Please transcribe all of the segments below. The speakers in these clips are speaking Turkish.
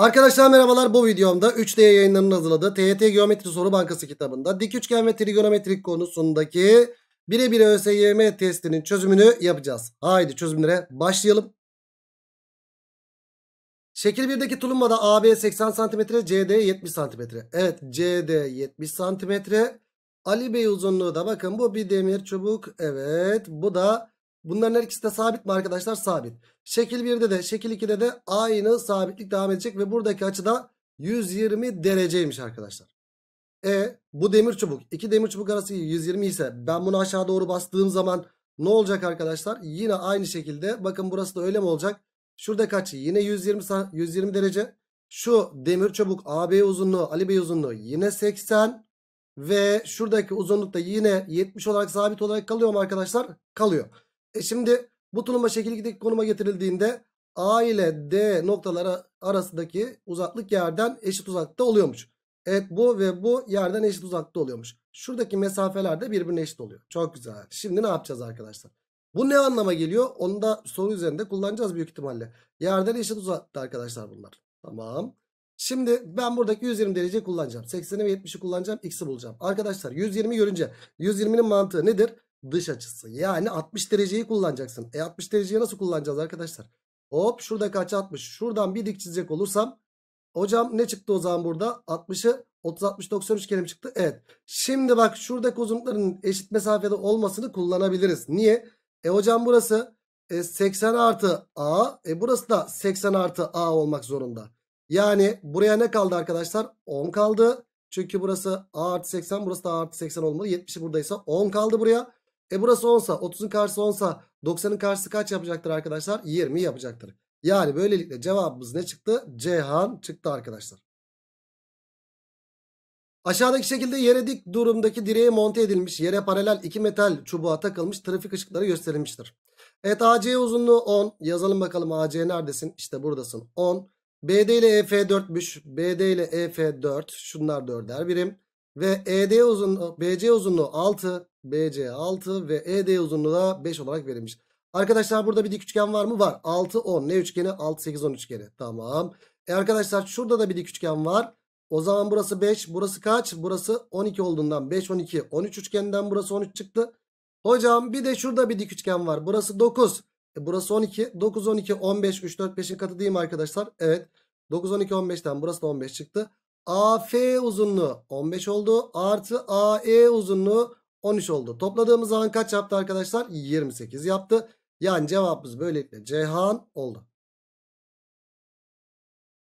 Arkadaşlar merhabalar bu videomda 3D yayınlarının hazırladığı TYT Geometri Soru Bankası kitabında dik üçgen ve trigonometrik konusundaki birebir ÖSYM testinin çözümünü yapacağız. Haydi çözümlere başlayalım. Şekil 1'deki tulumbada AB 80 cm, CD 70 cm. Evet CD 70 cm. Ali Bey uzunluğu da bakın bu bir demir çubuk. Evet bu da bunların her ikisi de sabit mi arkadaşlar? Sabit. Şekil 1'de de şekil 2'de de aynı sabitlik devam edecek ve buradaki açı da 120 dereceymiş arkadaşlar. E bu demir çubuk iki demir çubuk arası 120 ise ben bunu aşağı doğru bastığım zaman ne olacak arkadaşlar? Yine aynı şekilde bakın burası da öyle mi olacak? Şurada kaç? Yine 120 120 derece. Şu demir çubuk AB uzunluğu, Ali Bey uzunluğu yine 80 ve şuradaki uzunluk da yine 70 olarak sabit olarak kalıyor mu arkadaşlar? Kalıyor. E şimdi bu tutulma şekildeki konuma getirildiğinde A ile D noktaları arasındaki uzaklık yerden eşit uzakta oluyormuş. Evet bu ve bu yerden eşit uzakta oluyormuş. Şuradaki mesafeler de birbirine eşit oluyor. Çok güzel. Şimdi ne yapacağız arkadaşlar? Bu ne anlama geliyor? Onu da soru üzerinde kullanacağız büyük ihtimalle. Yerden eşit uzakta arkadaşlar bunlar. Tamam. Şimdi ben buradaki 120 derece kullanacağım. 80'i ve 70'i kullanacağım. X'i bulacağım. Arkadaşlar 120 görünce 120'nin mantığı nedir? dış açısı. Yani 60 dereceyi kullanacaksın. E 60 dereceyi nasıl kullanacağız arkadaşlar? Hop şurada kaç 60. Şuradan bir dik çizecek olursam. Hocam ne çıktı o zaman burada? 60'ı 30 60 90 üçgenim çıktı. Evet. Şimdi bak şuradaki uzunlukların eşit mesafede olmasını kullanabiliriz. Niye? E hocam burası e, 80 artı A. E burası da 80 artı A olmak zorunda. Yani buraya ne kaldı arkadaşlar? 10 kaldı. Çünkü burası A artı 80 burası da A artı 80 olmalı. 70'i buradaysa 10 kaldı buraya. E burası 10'sa 30'un karşısı 10'sa 90'ın karşısı kaç yapacaktır arkadaşlar? 20 yapacaktır. Yani böylelikle cevabımız ne çıktı? Cihan çıktı arkadaşlar. Aşağıdaki şekilde yere dik durumdaki direğe monte edilmiş yere paralel iki metal çubuğa takılmış trafik ışıkları gösterilmiştir. Evet AC uzunluğu 10. Yazalım bakalım AC neredesin? İşte buradasın 10. BD ile EF 4'müş. BD ile EF 4. Şunlar 4'er birim. Ve ED uzun BC uzunluğu 6. BC 6 ve ED uzunluğu da 5 olarak verilmiş. Arkadaşlar burada bir dik üçgen var mı? Var. 6 10 ne üçgeni? 6 8 10 üçgeni. Tamam. E arkadaşlar şurada da bir dik üçgen var. O zaman burası 5. Burası kaç? Burası 12 olduğundan 5 12. 13 üçgeninden burası 13 çıktı. Hocam bir de şurada bir dik üçgen var. Burası 9. E burası 12. 9 12 15 3 4 5'in katı değil mi arkadaşlar? Evet. 9 12 15'ten burası da 15 çıktı. AF uzunluğu 15 oldu. Artı AE uzunluğu 13 oldu. Topladığımız zaman kaç yaptı arkadaşlar? 28 yaptı. Yani cevabımız böylelikle Cihan oldu.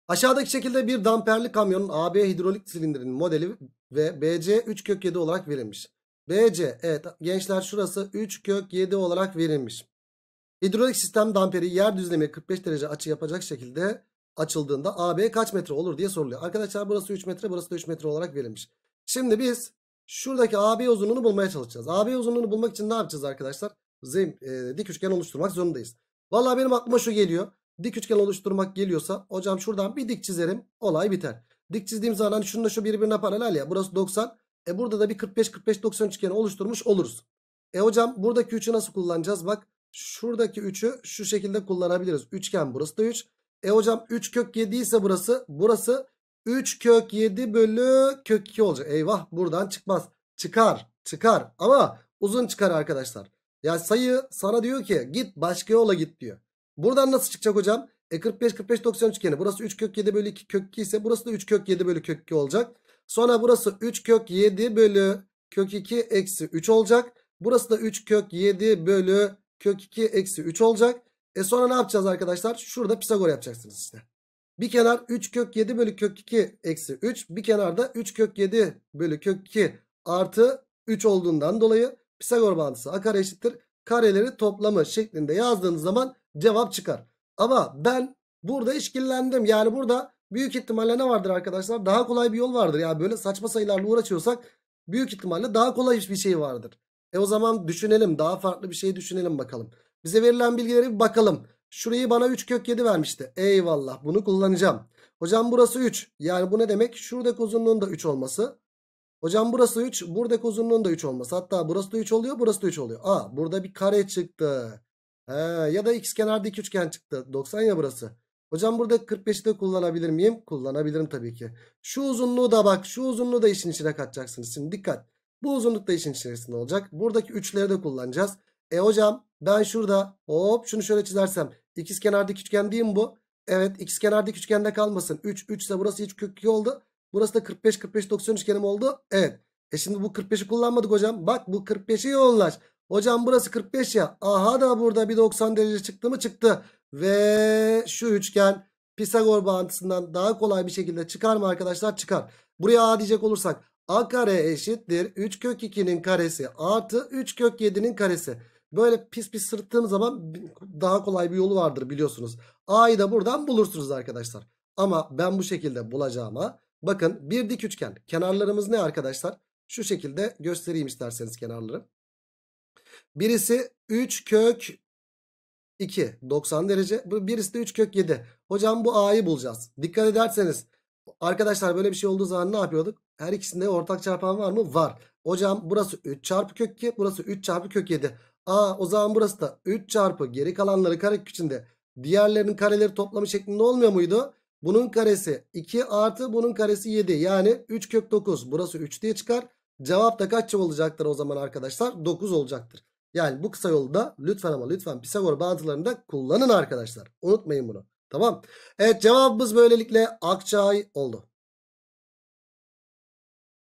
Aşağıdaki şekilde bir damperli kamyonun AB hidrolik silindirinin modeli ve BC 3 kök 7 olarak verilmiş. BC evet gençler şurası 3 kök 7 olarak verilmiş. Hidrolik sistem damperi yer düzlemi 45 derece açı yapacak şekilde açıldığında AB kaç metre olur diye soruluyor. Arkadaşlar burası 3 metre burası da 3 metre olarak verilmiş. Şimdi biz Şuradaki AB uzunluğunu bulmaya çalışacağız. AB uzunluğunu bulmak için ne yapacağız arkadaşlar? Zim e, dik üçgen oluşturmak zorundayız. Vallahi benim aklıma şu geliyor. Dik üçgen oluşturmak geliyorsa hocam şuradan bir dik çizerim. Olay biter. Dik çizdiğim zaman hani şununla şu birbirine paralel ya. Burası 90. E burada da bir 45-45-90 üçgeni oluşturmuş oluruz. E hocam buradaki 3'ü nasıl kullanacağız? Bak şuradaki 3'ü şu şekilde kullanabiliriz. Üçgen burası da 3. E hocam 3 kök 7 ise burası. Burası 3 kök 7 bölü kök 2 olacak. Eyvah buradan çıkmaz. Çıkar çıkar ama uzun çıkar arkadaşlar. Ya sayı sana diyor ki git başka yola git diyor. Buradan nasıl çıkacak hocam? E 45 45 90 üçgeni. Burası 3 kök 7 bölü 2 kök 2 ise burası da 3 kök 7 bölü kök 2 olacak. Sonra burası 3 kök 7 bölü kök 2 eksi 3 olacak. Burası da 3 kök 7 bölü kök 2 eksi 3 olacak. E sonra ne yapacağız arkadaşlar? Şurada Pisagor yapacaksınız işte. Bir kenar 3 kök 7 bölü kök 2 eksi 3. Bir kenarda 3 kök 7 bölü kök 2 artı 3 olduğundan dolayı Pisagor bağıntısı a kare eşittir. Kareleri toplamı şeklinde yazdığınız zaman cevap çıkar. Ama ben burada işkillendim. Yani burada büyük ihtimalle ne vardır arkadaşlar? Daha kolay bir yol vardır. Yani böyle saçma sayılarla uğraşıyorsak büyük ihtimalle daha kolay bir şey vardır. E o zaman düşünelim daha farklı bir şey düşünelim bakalım. Bize verilen bilgileri bir bakalım. Şurayı bana 3 kök 7 vermişti. Eyvallah bunu kullanacağım. Hocam burası 3. Yani bu ne demek? Şuradaki uzunluğun da 3 olması. Hocam burası 3. Buradaki uzunluğun da 3 olması. Hatta burası da 3 oluyor. Burası da 3 oluyor. Aa burada bir kare çıktı. He, ya da x kenarda iki üçgen çıktı. 90 ya burası. Hocam burada 45'i de kullanabilir miyim? Kullanabilirim tabii ki. Şu uzunluğu da bak. Şu uzunluğu da işin içine katacaksınız. Şimdi dikkat. Bu uzunluk da işin içerisinde olacak. Buradaki 3'leri de kullanacağız. E hocam ben şurada hop şunu şöyle çizersem İkiz kenar üçgen değil mi bu? Evet ikiz kenar üçgende kalmasın. 3 3 ise burası hiç kök 2 oldu. Burası da 45 45 90 üçgenim oldu. Evet. E şimdi bu 45'i kullanmadık hocam. Bak bu 45'i yoğunlaş. Hocam burası 45 ya. Aha da burada bir 90 derece çıktı mı çıktı. Ve şu üçgen Pisagor bağıntısından daha kolay bir şekilde çıkar mı arkadaşlar? Çıkar. Buraya A diyecek olursak A kare eşittir 3 kök 2'nin karesi artı 3 kök 7'nin karesi. Böyle pis pis sırıttığım zaman daha kolay bir yolu vardır biliyorsunuz. A'yı da buradan bulursunuz arkadaşlar. Ama ben bu şekilde bulacağıma bakın bir dik üçgen. Kenarlarımız ne arkadaşlar? Şu şekilde göstereyim isterseniz kenarları. Birisi 3 kök 2 90 derece. Birisi de 3 kök 7. Hocam bu A'yı bulacağız. Dikkat ederseniz arkadaşlar böyle bir şey olduğu zaman ne yapıyorduk? Her ikisinde ortak çarpan var mı? Var. Hocam burası 3 çarpı kök 2 burası 3 çarpı kök 7. A o zaman burası da 3 çarpı geri kalanları kare içinde diğerlerinin kareleri toplamı şeklinde olmuyor muydu? Bunun karesi 2 artı bunun karesi 7 yani 3 kök 9 burası 3 diye çıkar. Cevap da kaç olacaktır o zaman arkadaşlar? 9 olacaktır. Yani bu kısa yolda lütfen ama lütfen Pisagor bağıntılarını da kullanın arkadaşlar. Unutmayın bunu. Tamam. Evet cevabımız böylelikle Akçay oldu.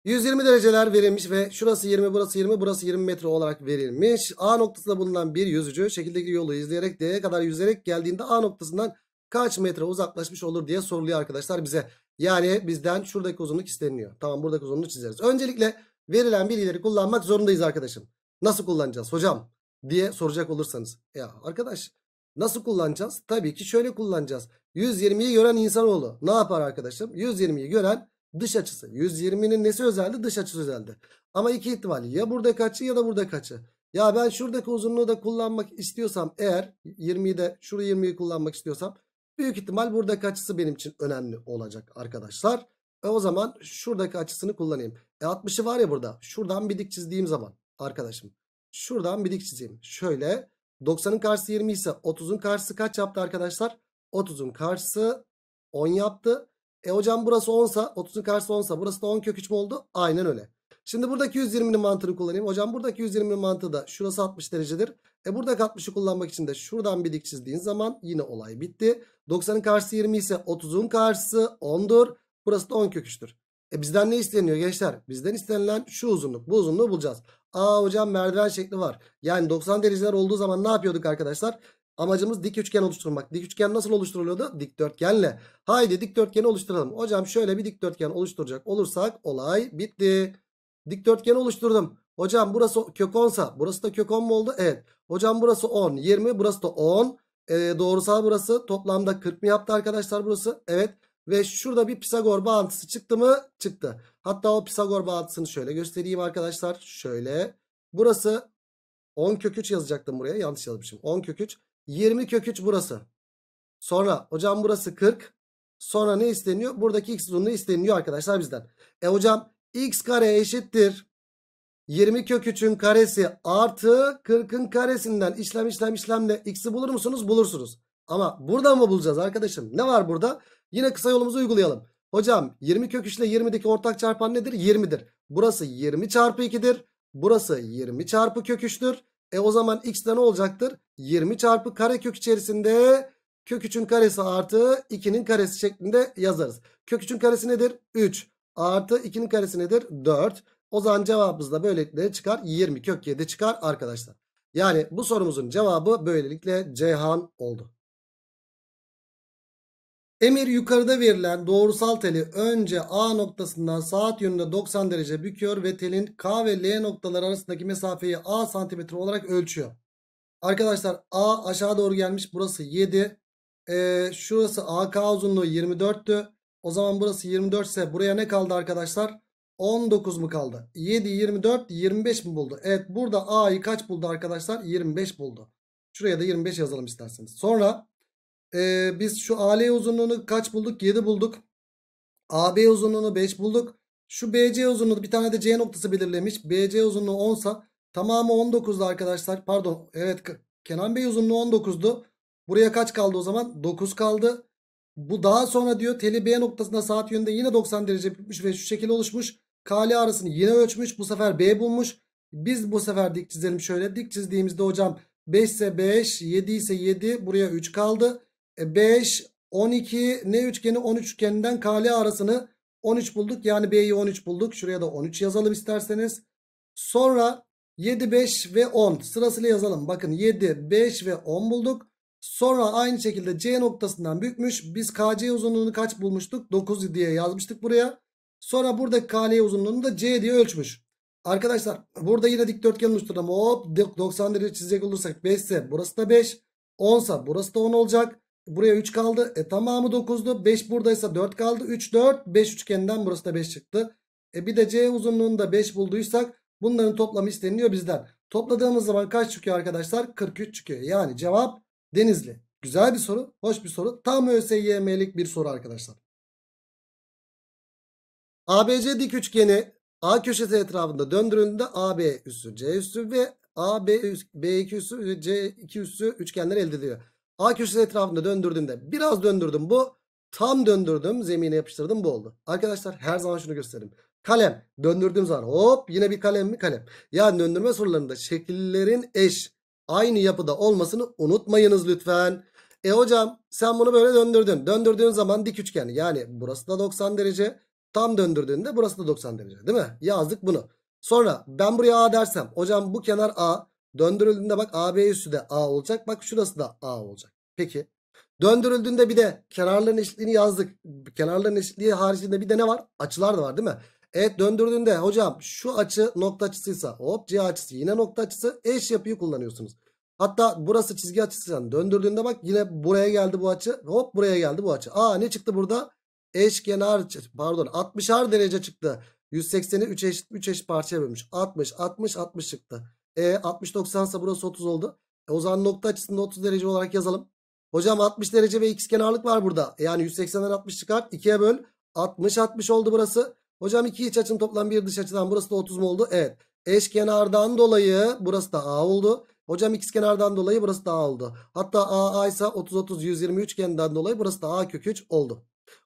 120 dereceler verilmiş ve şurası 20 burası 20 burası 20 metre olarak verilmiş. A noktasında bulunan bir yüzücü şekildeki yolu izleyerek D'ye kadar yüzerek geldiğinde A noktasından kaç metre uzaklaşmış olur diye soruluyor arkadaşlar bize. Yani bizden şuradaki uzunluk isteniyor. Tamam buradaki uzunluğu çizeriz. Öncelikle verilen bilgileri kullanmak zorundayız arkadaşım. Nasıl kullanacağız hocam diye soracak olursanız. Ya arkadaş nasıl kullanacağız? Tabii ki şöyle kullanacağız. 120'yi gören insanoğlu ne yapar arkadaşım? 120'yi gören Dış açısı. 120'nin nesi özeldi? Dış açısı özeldi. Ama iki ihtimal Ya buradaki açı ya da buradaki açı. Ya ben şuradaki uzunluğu da kullanmak istiyorsam eğer 20'yi de şurayı 20'yi kullanmak istiyorsam büyük ihtimal buradaki açısı benim için önemli olacak arkadaşlar. E o zaman şuradaki açısını kullanayım. E 60'ı var ya burada. Şuradan bir dik çizdiğim zaman arkadaşım. Şuradan bir dik çizeyim. Şöyle 90'ın karşısı 20 ise 30'un karşısı kaç yaptı arkadaşlar? 30'un karşısı 10 yaptı. E hocam burası 10 sa 30'un karşısı 10 sa burası da 10 kök 3 mü oldu? Aynen öyle. Şimdi buradaki 120'nin mantığını kullanayım. Hocam buradaki 120'nin mantığı da şurası 60 derecedir. E burada 60'ı kullanmak için de şuradan bir dik çizdiğin zaman yine olay bitti. 90'ın karşısı 20 ise 30'un karşısı 10'dur. Burası da 10 kök 3'tür. E bizden ne isteniyor gençler? Bizden istenilen şu uzunluk. Bu uzunluğu bulacağız. Aa hocam merdiven şekli var. Yani 90 dereceler olduğu zaman ne yapıyorduk arkadaşlar? Amacımız dik üçgen oluşturmak. Dik üçgen nasıl oluşturuluyordu? Dikdörtgenle. Haydi dikdörtgeni oluşturalım. Hocam şöyle bir dikdörtgen oluşturacak olursak olay bitti. Dikdörtgeni oluşturdum. Hocam burası kök 10'sa burası da kök 10 mu oldu? Evet. Hocam burası 10. 20 burası da 10. Ee, doğrusal burası toplamda 40 mı yaptı arkadaşlar burası? Evet. Ve şurada bir Pisagor bağıntısı çıktı mı? Çıktı. Hatta o Pisagor bağıntısını şöyle göstereyim arkadaşlar. Şöyle. Burası 10 kök 3 yazacaktım buraya. Yanlış yazmışım. 10 kök 3. 20 kök 3 burası. Sonra hocam burası 40. Sonra ne isteniyor? Buradaki x uzunluğu isteniyor arkadaşlar bizden. E hocam x kare eşittir. 20 kök 3'ün karesi artı 40'ın karesinden işlem işlem işlemle x'i bulur musunuz? Bulursunuz. Ama buradan mı bulacağız arkadaşım? Ne var burada? Yine kısa yolumuzu uygulayalım. Hocam 20 kök 3 ile 20'deki ortak çarpan nedir? 20'dir. Burası 20 çarpı 2'dir. Burası 20 çarpı kök 3'tür. E o zaman x ne olacaktır? 20 çarpı karekök içerisinde kök 3'ün karesi artı 2'nin karesi şeklinde yazarız. Kök 3'ün karesi nedir? 3 artı 2'nin karesi nedir? 4. O zaman cevabımız da böylelikle çıkar. 20 kök 7 çıkar arkadaşlar. Yani bu sorumuzun cevabı böylelikle Ceyhan oldu. Emir yukarıda verilen doğrusal teli önce A noktasından saat yönünde 90 derece büküyor ve telin K ve L noktaları arasındaki mesafeyi A santimetre olarak ölçüyor. Arkadaşlar A aşağı doğru gelmiş. Burası 7. Ee, şurası AK uzunluğu 24'tü. O zaman burası 24 ise buraya ne kaldı arkadaşlar? 19 mu kaldı? 7, 24, 25 mi buldu? Evet burada A'yı kaç buldu arkadaşlar? 25 buldu. Şuraya da 25 yazalım isterseniz. Sonra e, biz şu AL uzunluğunu kaç bulduk? 7 bulduk. AB uzunluğunu 5 bulduk. Şu BC uzunluğu bir tane de C noktası belirlemiş. BC uzunluğu 10 sa tamamı 19'du arkadaşlar. Pardon evet Kenan Bey uzunluğu 19'du. Buraya kaç kaldı o zaman? 9 kaldı. Bu daha sonra diyor teli B noktasında saat yönünde yine 90 derece bitmiş ve şu şekil oluşmuş. KL arasını yine ölçmüş. Bu sefer B bulmuş. Biz bu sefer dik çizelim şöyle. Dik çizdiğimizde hocam 5 ise 5, 7 ise 7. Buraya 3 kaldı. 5, e, 12 ne üçgeni 13 üçgeninden KL arasını 13 bulduk. Yani B'yi 13 bulduk. Şuraya da 13 yazalım isterseniz. Sonra 7, 5 ve 10 sırasıyla yazalım. Bakın 7, 5 ve 10 bulduk. Sonra aynı şekilde C noktasından bükmüş. Biz KC uzunluğunu kaç bulmuştuk? 9 diye yazmıştık buraya. Sonra buradaki KL uzunluğunu da C diye ölçmüş. Arkadaşlar burada yine dikdörtgen oluşturalım. Hop 90 derece çizecek olursak 5 ise burası da 5. 10 ise burası da 10 olacak. Buraya 3 kaldı. E tamamı 9'du. 5 buradaysa 4 kaldı. 3 4 5 üçgeninden burası da 5 çıktı. E bir de C uzunluğunda 5 bulduysak bunların toplamı isteniliyor bizden. Topladığımız zaman kaç çıkıyor arkadaşlar? 43 çıkıyor. Yani cevap Denizli. Güzel bir soru. Hoş bir soru. Tam ÖSYM'lik bir soru arkadaşlar. ABC dik üçgeni A köşesi etrafında döndürüldüğünde AB üssü C üssü ve AB B2 üssü C2 üssü üçgenler elde ediliyor. A köşesi etrafında döndürdüğümde biraz döndürdüm bu. Tam döndürdüm zemine yapıştırdım bu oldu. Arkadaşlar her zaman şunu gösterim Kalem döndürdüğüm zaman hop yine bir kalem mi kalem. Yani döndürme sorularında şekillerin eş aynı yapıda olmasını unutmayınız lütfen. E hocam sen bunu böyle döndürdün. Döndürdüğün zaman dik üçgen yani burası da 90 derece. Tam döndürdüğünde burası da 90 derece değil mi? Yazdık bunu. Sonra ben buraya A dersem hocam bu kenar A döndürüldüğünde bak AB üstü de A olacak. Bak şurası da A olacak. Peki. Döndürüldüğünde bir de kenarların eşitliğini yazdık. Kenarların eşitliği haricinde bir de ne var? Açılar da var değil mi? Evet döndürdüğünde hocam şu açı nokta açısıysa hop C açısı yine nokta açısı eş yapıyı kullanıyorsunuz. Hatta burası çizgi açısıysan döndürdüğünde bak yine buraya geldi bu açı hop buraya geldi bu açı. Aa ne çıktı burada? Eşkenar pardon 60'ar derece çıktı. 180'i 3 eşit 3 eşit parçaya bölmüş. 60 60 60 çıktı. E 60 90 ise burası 30 oldu. E, o zaman nokta açısını 30 derece olarak yazalım. Hocam 60 derece ve x kenarlık var burada. Yani 180'den 60 çıkart. 2'ye böl. 60 60 oldu burası. Hocam 2 iç açım toplam bir dış açıdan. Burası da 30 mu oldu? Evet. Eş kenardan dolayı burası da A oldu. Hocam x kenardan dolayı burası da A oldu. Hatta A, A ise 30 30 123 kenardan dolayı burası da A kök 3 oldu.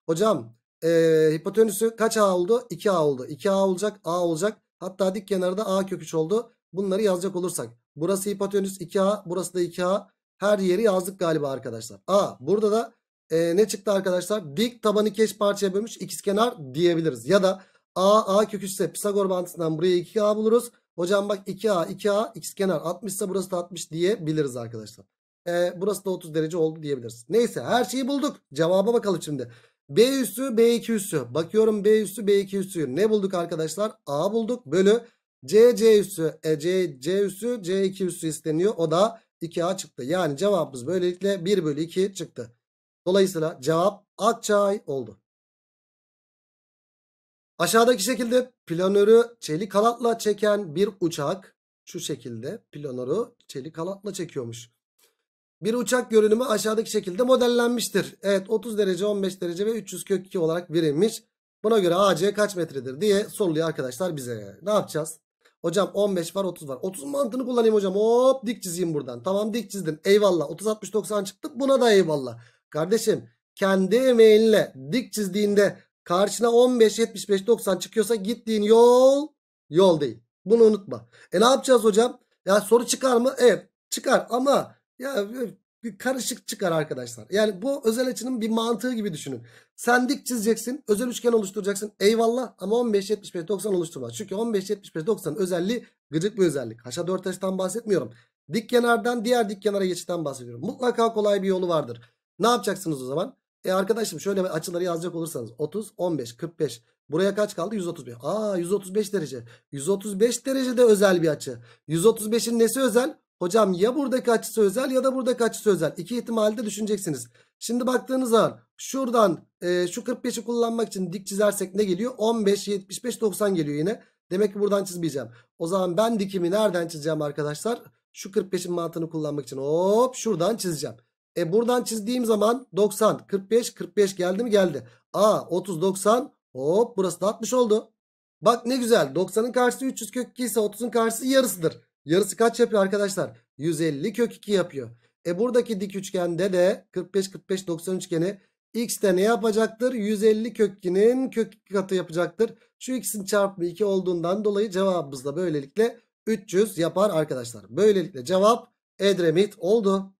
Hocam e, hipotenüsü kaç A oldu? 2 A oldu. 2 A olacak A olacak. Hatta dik kenarı da A kök 3 oldu. Bunları yazacak olursak. Burası hipotenüs 2A burası da 2A. Her yeri yazdık galiba arkadaşlar. Aa burada da e, ne çıktı arkadaşlar? Dik tabanı keş parçaya bölmüş ikizkenar diyebiliriz. Ya da A A kök 3 Pisagor mantığından buraya 2A buluruz. Hocam bak 2A 2A ikizkenar 60 ise burası da 60 diyebiliriz arkadaşlar. E, burası da 30 derece oldu diyebiliriz. Neyse her şeyi bulduk. Cevaba bakalım şimdi. B üssü B2 üssü. Bakıyorum B üssü B2 üssü. Ne bulduk arkadaşlar? A bulduk bölü C C üssü. E, C, C üssü C2 üssü isteniyor. O da 2A çıktı. Yani cevabımız böylelikle 1 bölü 2 çıktı. Dolayısıyla cevap Akçay oldu. Aşağıdaki şekilde planörü çelik halatla çeken bir uçak şu şekilde planörü çelik halatla çekiyormuş. Bir uçak görünümü aşağıdaki şekilde modellenmiştir. Evet 30 derece 15 derece ve 300 kök 2 olarak verilmiş. Buna göre AC kaç metredir diye soruluyor arkadaşlar bize. Ne yapacağız? Hocam 15 var 30 var. 30 mantığını kullanayım hocam. Hop dik çizeyim buradan. Tamam dik çizdim. Eyvallah. 30 60 90 çıktı. Buna da eyvallah. Kardeşim kendi emeğinle dik çizdiğinde karşına 15 75 90 çıkıyorsa gittiğin yol yol değil. Bunu unutma. E ne yapacağız hocam? Ya soru çıkar mı? Evet çıkar ama ya bir karışık çıkar arkadaşlar. Yani bu özel açının bir mantığı gibi düşünün. Sen dik çizeceksin. Özel üçgen oluşturacaksın. Eyvallah ama 15, 75, 90 oluşturma. Çünkü 15, 75, 90 özelliği gıcık bir özellik. Haşa dört açıdan bahsetmiyorum. Dik kenardan diğer dik kenara geçitten bahsediyorum. Mutlaka kolay bir yolu vardır. Ne yapacaksınız o zaman? E arkadaşım şöyle açıları yazacak olursanız 30, 15, 45. Buraya kaç kaldı? 135. Aa 135 derece. 135 derece de özel bir açı. 135'in nesi özel? Hocam ya buradaki açısı özel ya da buradaki açısı özel. İki ihtimalde düşüneceksiniz. Şimdi baktığınız zaman şuradan e, şu 45'i kullanmak için dik çizersek ne geliyor? 15, 75, 90 geliyor yine. Demek ki buradan çizmeyeceğim. O zaman ben dikimi nereden çizeceğim arkadaşlar? Şu 45'in mantığını kullanmak için hop şuradan çizeceğim. E buradan çizdiğim zaman 90, 45, 45 geldi mi geldi. A 30, 90 hop burası da 60 oldu. Bak ne güzel 90'ın karşısı 300 kök 2 ise 30'un karşısı yarısıdır. Yarısı kaç yapıyor arkadaşlar? 150 kök 2 yapıyor. E buradaki dik üçgende de 45 45 90 üçgeni x de ne yapacaktır? 150 kök 2'nin kök 2 katı yapacaktır. Şu x'in çarpımı 2 olduğundan dolayı cevabımız da böylelikle 300 yapar arkadaşlar. Böylelikle cevap Edremit oldu.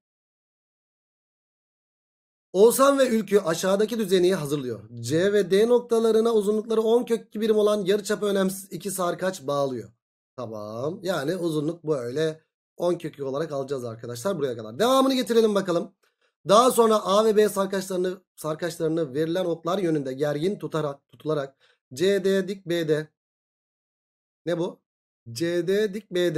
Oğuzhan ve Ülkü aşağıdaki düzeni hazırlıyor. C ve D noktalarına uzunlukları 10 kök 2 birim olan yarıçapı önemsiz iki sarkaç bağlıyor. Tamam. Yani uzunluk böyle 10 kökü olarak alacağız arkadaşlar buraya kadar. Devamını getirelim bakalım. Daha sonra A ve B sarkaçlarını sarkaçlarını verilen oklar yönünde gergin tutarak tutularak CD dik BD. Ne bu? CD dik BD.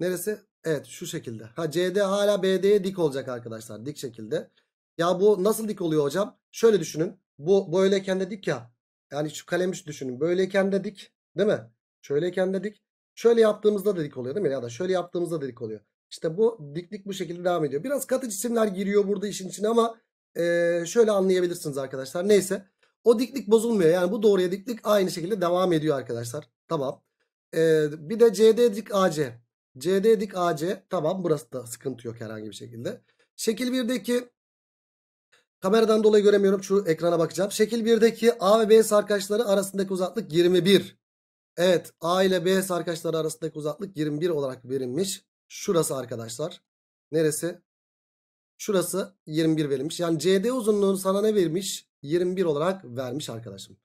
Neresi? Evet şu şekilde. Ha CD hala BD'ye dik olacak arkadaşlar. Dik şekilde. Ya bu nasıl dik oluyor hocam? Şöyle düşünün. Bu böyleyken de dik ya. Yani şu kalemi düşünün. Böyleyken de dik. Değil mi? Şöyleyken de dik. Şöyle yaptığımızda da dik oluyor değil mi? Ya da şöyle yaptığımızda da dik oluyor. İşte bu diklik bu şekilde devam ediyor. Biraz katı cisimler giriyor burada işin içine ama e, şöyle anlayabilirsiniz arkadaşlar. Neyse o diklik bozulmuyor. Yani bu doğruya diklik aynı şekilde devam ediyor arkadaşlar. Tamam. E, bir de CD dik AC. CD dik AC tamam burası da sıkıntı yok herhangi bir şekilde. Şekil 1'deki kameradan dolayı göremiyorum şu ekrana bakacağım. Şekil 1'deki A ve B sarkaçları arasındaki uzaklık 21. Evet A ile B's arkadaşları arasındaki uzaklık 21 olarak verilmiş. Şurası arkadaşlar. Neresi? Şurası 21 verilmiş. Yani CD uzunluğunu sana ne vermiş? 21 olarak vermiş arkadaşım.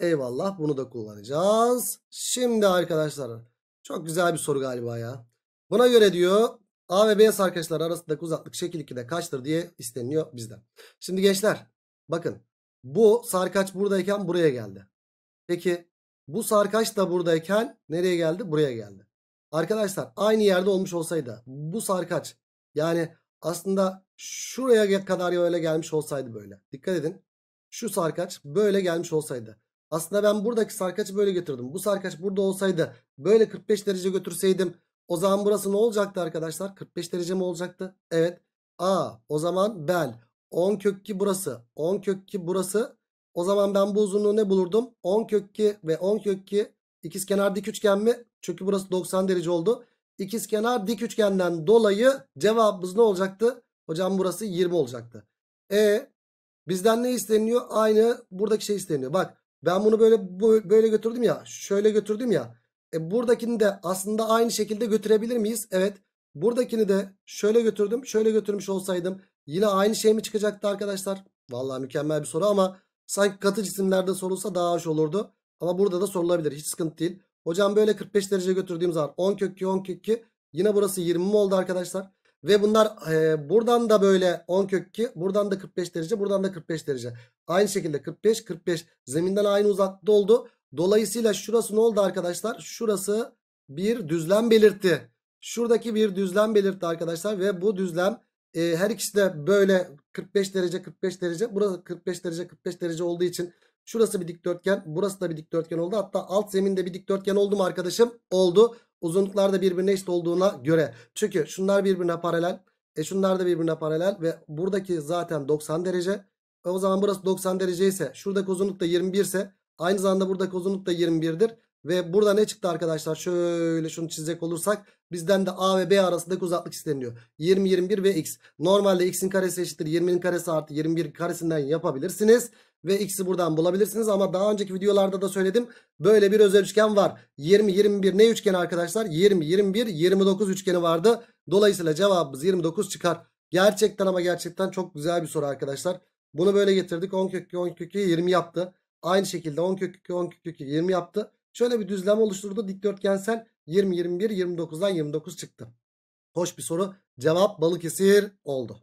Eyvallah bunu da kullanacağız. Şimdi arkadaşlar çok güzel bir soru galiba ya. Buna göre diyor A ve B's arkadaşlar arasındaki uzaklık şekil 2'de kaçtır diye isteniyor bizden. Şimdi gençler bakın bu sarkaç buradayken buraya geldi. Peki bu sarkaç da buradayken nereye geldi? Buraya geldi. Arkadaşlar aynı yerde olmuş olsaydı bu sarkaç yani aslında şuraya kadar öyle gelmiş olsaydı böyle. Dikkat edin. Şu sarkaç böyle gelmiş olsaydı. Aslında ben buradaki sarkaçı böyle götürdüm. Bu sarkaç burada olsaydı böyle 45 derece götürseydim o zaman burası ne olacaktı arkadaşlar? 45 derece mi olacaktı? Evet. A o zaman bel 10 kök ki burası 10 kök ki burası o zaman ben bu uzunluğu ne bulurdum? 10 kök 2 ve 10 kök 2 ikizkenar dik üçgen mi? Çünkü burası 90 derece oldu. İkizkenar dik üçgenden dolayı cevabımız ne olacaktı? Hocam burası 20 olacaktı. E bizden ne isteniyor? Aynı buradaki şey isteniyor. Bak ben bunu böyle böyle götürdüm ya. Şöyle götürdüm ya. E buradakini de aslında aynı şekilde götürebilir miyiz? Evet. Buradakini de şöyle götürdüm. Şöyle götürmüş olsaydım yine aynı şey mi çıkacaktı arkadaşlar? Vallahi mükemmel bir soru ama Sanki katı cisimlerde sorulsa daha hoş olurdu. Ama burada da sorulabilir. Hiç sıkıntı değil. Hocam böyle 45 derece götürdüğüm zaman 10 kökü 10 kökü, Yine burası 20 mi oldu arkadaşlar? Ve bunlar e, buradan da böyle 10 kökü, buradan da 45 derece, buradan da 45 derece. Aynı şekilde 45, 45 zeminden aynı uzaklıkta oldu. Dolayısıyla şurası ne oldu arkadaşlar? Şurası bir düzlem belirtti. Şuradaki bir düzlem belirtti arkadaşlar ve bu düzlem e, her ikisi de böyle 45 derece 45 derece. Burası 45 derece 45 derece olduğu için şurası bir dikdörtgen. Burası da bir dikdörtgen oldu. Hatta alt zeminde bir dikdörtgen oldu mu arkadaşım? Oldu. Uzunluklar da birbirine eşit olduğuna göre. Çünkü şunlar birbirine paralel. E şunlar da birbirine paralel ve buradaki zaten 90 derece. E, o zaman burası 90 derece ise şuradaki uzunluk da 21 ise aynı zamanda buradaki uzunluk da 21'dir. Ve burada ne çıktı arkadaşlar? Şöyle şunu çizecek olursak bizden de A ve B arasındaki uzaklık isteniyor. 20, 21 ve x. Normalde x'in karesi eşittir 20'nin karesi artı 21 karesinden yapabilirsiniz. Ve x'i buradan bulabilirsiniz ama daha önceki videolarda da söyledim. Böyle bir özel üçgen var. 20, 21 ne üçgeni arkadaşlar? 20, 21, 29 üçgeni vardı. Dolayısıyla cevabımız 29 çıkar. Gerçekten ama gerçekten çok güzel bir soru arkadaşlar. Bunu böyle getirdik. 10 kök 10 kök 20 yaptı. Aynı şekilde 10 kök 10 kök 20 yaptı. Şöyle bir düzlem oluşturdu. Dikdörtgensel 20, 21, 29'dan 29 çıktı. Hoş bir soru. Cevap Balıkesir oldu.